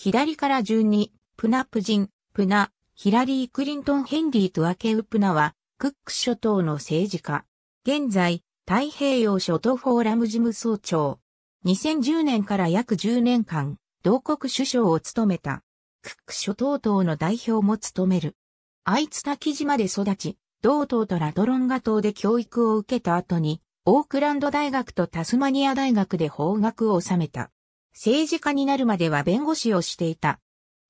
左から順に、プナプジン、プナ、ヒラリー・クリントン・ヘンリーとアケウプナは、クック諸島の政治家。現在、太平洋諸島フォーラム事務総長。2010年から約10年間、同国首相を務めた。クック諸島党の代表も務める。アイツタキ島で育ち、同党とラドロンガ島で教育を受けた後に、オークランド大学とタスマニア大学で法学を収めた。政治家になるまでは弁護士をしていた。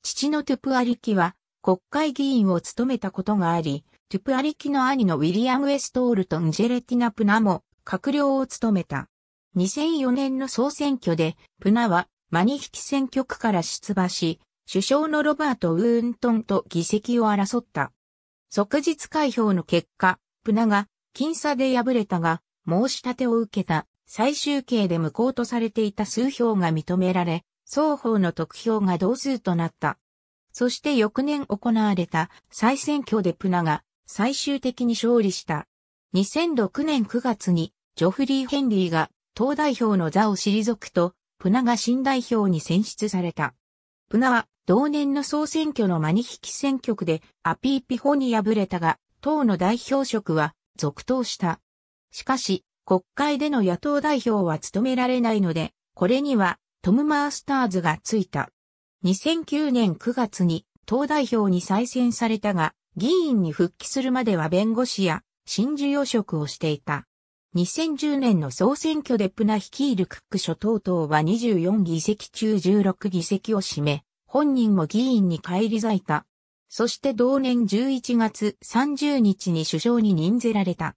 父のトゥプアリキは国会議員を務めたことがあり、トゥプアリキの兄のウィリアム・エストールとンジェレティナ・プナも閣僚を務めた。2004年の総選挙で、プナはマニヒキ選挙区から出馬し、首相のロバート・ウーントンと議席を争った。即日開票の結果、プナが僅差で敗れたが、申し立てを受けた最終形で無効とされていた数票が認められ、双方の得票が同数となった。そして翌年行われた再選挙でプナが最終的に勝利した。2006年9月にジョフリー・ヘンリーが党代表の座を退くと、プナが新代表に選出された。プナは同年の総選挙のマニヒキ選挙区でアピーピホに敗れたが、党の代表職は続投した。しかし、国会での野党代表は務められないので、これにはトム・マースターズがついた。2009年9月に党代表に再選されたが、議員に復帰するまでは弁護士や新授与職をしていた。2010年の総選挙でプナ率いるクック諸党党は24議席中16議席を占め、本人も議員に返り咲いた。そして同年11月30日に首相に任ぜられた。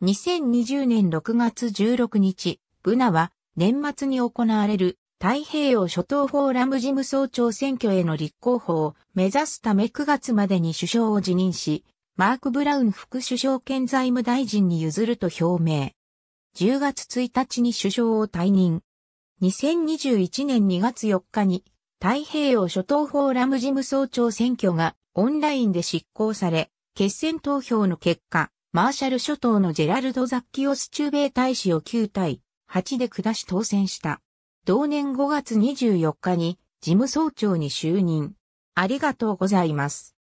2020年6月16日、ブナは年末に行われる太平洋諸島フォーラム事務総長選挙への立候補を目指すため9月までに首相を辞任し、マーク・ブラウン副首相兼財務大臣に譲ると表明。10月1日に首相を退任。2021年2月4日に太平洋諸島フォーラム事務総長選挙がオンラインで執行され、決選投票の結果、マーシャル諸島のジェラルド・ザッキオス中米大使を9対8で下し当選した。同年5月24日に事務総長に就任。ありがとうございます。